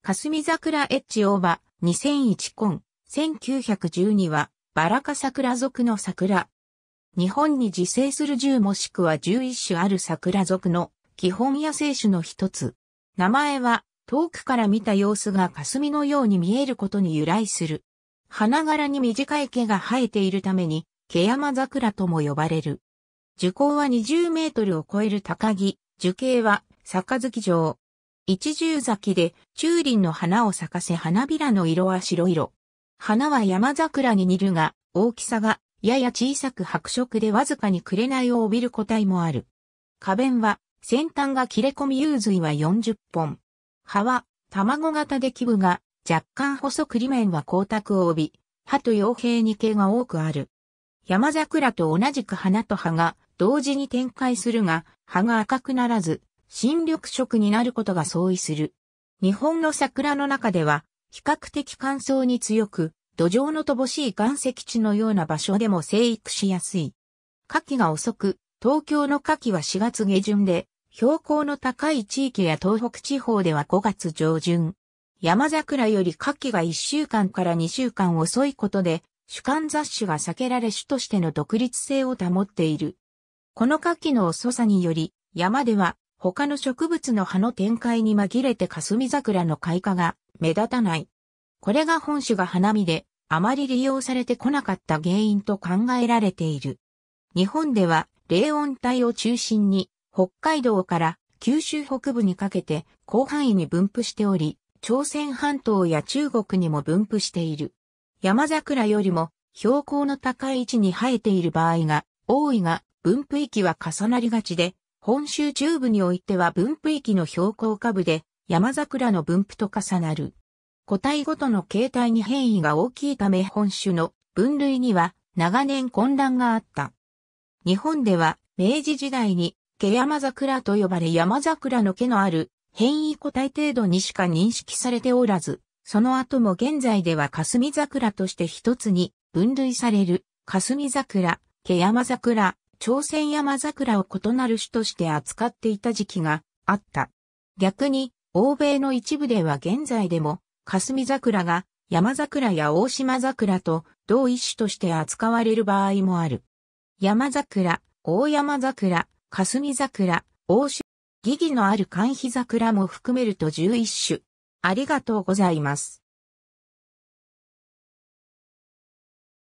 霞桜エッジオーバ、2001コン、1912は、バラカ桜属の桜。日本に自生する10もしくは11種ある桜属の基本野生種の一つ。名前は、遠くから見た様子が霞のように見えることに由来する。花柄に短い毛が生えているために、毛山桜とも呼ばれる。樹高は20メートルを超える高木、樹形は、坂月城。一重咲きで、チューリンの花を咲かせ花びらの色は白色。花は山桜に似るが、大きさが、やや小さく白色でわずかに紅を帯びる個体もある。花弁は、先端が切れ込み融髄は40本。葉は、卵型で基部が、若干細く裏面は光沢を帯び、葉と傭兵に毛が多くある。山桜と同じく花と葉が同時に展開するが、葉が赤くならず、新緑色になることが相違する。日本の桜の中では、比較的乾燥に強く、土壌の乏しい岩石地のような場所でも生育しやすい。夏季が遅く、東京の夏季は4月下旬で、標高の高い地域や東北地方では5月上旬。山桜より夏季が1週間から2週間遅いことで、主観雑種が避けられ種としての独立性を保っている。この夏季の遅さにより、山では他の植物の葉の展開に紛れて霞桜の開花が目立たない。これが本種が花見であまり利用されてこなかった原因と考えられている。日本では冷温帯を中心に北海道から九州北部にかけて広範囲に分布しており、朝鮮半島や中国にも分布している。山桜よりも標高の高い位置に生えている場合が多いが、分布域は重なりがちで、本州中部においては分布域の標高下部で山桜の分布と重なる。個体ごとの形態に変異が大きいため本州の分類には長年混乱があった。日本では明治時代に毛山桜と呼ばれ山桜の毛のある変異個体程度にしか認識されておらず、その後も現在では霞桜として一つに分類される霞桜、毛山桜、朝鮮山桜を異なる種として扱っていた時期があった。逆に、欧米の一部では現在でも、霞桜が山桜や大島桜と同一種として扱われる場合もある。山桜、大山桜、霞桜、大島、疑義のある寒肥桜も含めると11種。ありがとうございます。